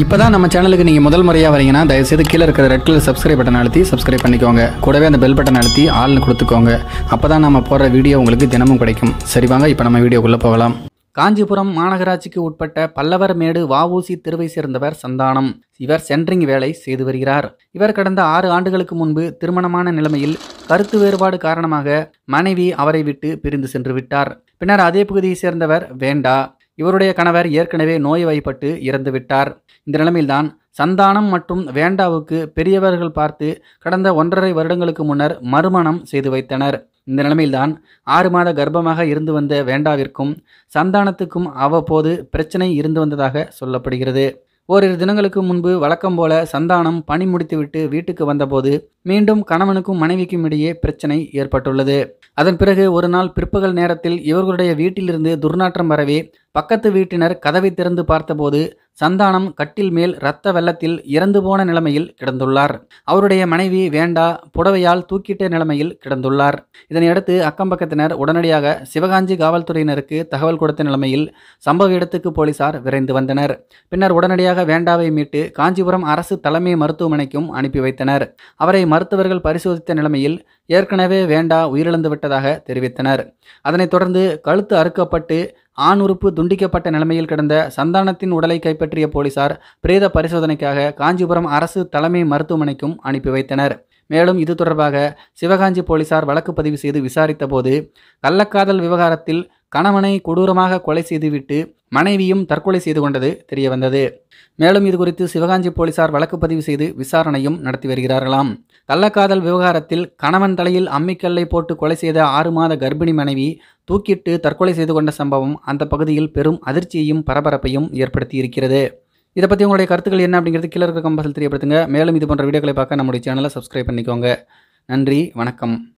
இப்போ தான் நம்ம சேனலுக்கு நீங்கள் முதல் முறையாக வரீங்கன்னா தயவுசெய்து கீழே இருக்கிற ரெட் கலர் சப்ஸ்கிரைப் பட்டன் அழுத்தி சப்ஸ்கிரைப் பண்ணிக்கோங்க கூடவே அந்த பெல் பட்டன் அழுத்தி ஆள்னு கொடுத்துக்கோங்க அப்போ தான் நம்ம போடுற வீடியோ உங்களுக்கு தினமும் கிடைக்கும் சரி வாங்க இப்போ நம்ம வீடியோக்குள்ளே போகலாம் காஞ்சிபுரம் மாநகராட்சிக்கு உட்பட்ட பல்லவர் மேடு வாவூசி திருவை சேர்ந்தவர் சந்தானம் இவர் சென்ட்ரிங் வேலை செய்து வருகிறார் இவர் கடந்த ஆறு ஆண்டுகளுக்கு முன்பு திருமணமான நிலைமையில் கருத்து வேறுபாடு காரணமாக மனைவி அவரை விட்டு பிரிந்து சென்று விட்டார் பின்னர் அதே பகுதியை சேர்ந்தவர் வேண்டா இவருடைய கணவர் ஏற்கனவே நோய் வைப்பட்டு இறந்துவிட்டார் இந்த நிலைமையில்தான் சந்தானம் மற்றும் வேண்டாவுக்கு பெரியவர்கள் பார்த்து கடந்த ஒன்றரை வருடங்களுக்கு முன்னர் மறுமணம் செய்து வைத்தனர் இந்த நிலைமையில்தான் ஆறு மாத கர்ப்பமாக இருந்து வந்த வேண்டாவிற்கும் சந்தானத்துக்கும் அவ்வப்போது பிரச்சனை இருந்து வந்ததாக சொல்லப்படுகிறது ஓரிரு தினங்களுக்கு முன்பு வழக்கம் போல சந்தானம் பணி முடித்துவிட்டு வீட்டுக்கு வந்தபோது மீண்டும் கணவனுக்கும் மனைவிக்கும் இடையே பிரச்சனை ஏற்பட்டுள்ளது அதன் பிறகு ஒரு நாள் பிற்பகல் நேரத்தில் இவர்களுடைய வீட்டிலிருந்து துர்நாற்றம் வரவே பக்கத்து வீட்டினர் கதவை திறந்து பார்த்தபோது சந்தானம் கட்டில் மேல் இரத்த வெள்ளத்தில் இறந்து போன நிலைமையில் கிடந்துள்ளார் அவருடைய மனைவி வேண்டா புடவையால் தூக்கிட்ட நிலைமையில் கிடந்துள்ளார் இதனையடுத்து அக்கம் பக்கத்தினர் உடனடியாக சிவகாஞ்சி காவல்துறையினருக்கு தகவல் கொடுத்த நிலைமையில் சம்பவ இடத்துக்கு போலீசார் விரைந்து வந்தனர் பின்னர் உடனடியாக வேண்டாவை மீட்டு காஞ்சிபுரம் அரசு தலைமை மருத்துவமனைக்கும் அனுப்பி வைத்தனர் அவரை மருத்துவர்கள் பரிசோதித்த நிலைமையில் ஏற்கனவே வேண்டா உயிரிழந்து விட்டதாக தெரிவித்தனர் அதனைத் தொடர்ந்து கழுத்து அறுக்கப்பட்டு ஆண் உறுப்பு துண்டிக்கப்பட்ட நிலைமையில் கிடந்த சந்தானத்தின் உடலை கைப்பற்றிய போலீசார் பிரேத பரிசோதனைக்காக காஞ்சிபுரம் அரசு தலைமை மருத்துவமனைக்கும் அனுப்பி வைத்தனர் மேலும் இது தொடர்பாக சிவகாஞ்சி போலீசார் வழக்கு பதிவு செய்து விசாரித்தபோது கள்ளக்காதல் விவகாரத்தில் கணவனை கொடூரமாக கொலை செய்துவிட்டு மனைவியும் தற்கொலை செய்து கொண்டது தெரிய வந்தது மேலும் இது குறித்து சிவகாஞ்சி போலீசார் வழக்கு பதிவு செய்து விசாரணையும் நடத்தி வருகிறார்களாம் கள்ளக்காதல் விவகாரத்தில் கணவன் தலையில் அம்மிக்கல்லை போட்டு கொலை செய்த ஆறு மாத கர்ப்பிணி மனைவி தூக்கிட்டு தற்கொலை செய்து கொண்ட சம்பவம் அந்த பகுதியில் பெரும் அதிர்ச்சியையும் பரபரப்பையும் ஏற்படுத்தி இருக்கிறது இதை பற்றி உங்களுடைய கருத்துக்கள் என்ன அப்படிங்கிறது கீழே இருக்கிற கம்பல் தெரியப்படுத்துங்க மேலும் இது போன்ற வீடியோக்களை பார்க்க நம்முடைய சேனலை சப்ஸ்கிரைப் பண்ணிக்கோங்க நன்றி வணக்கம்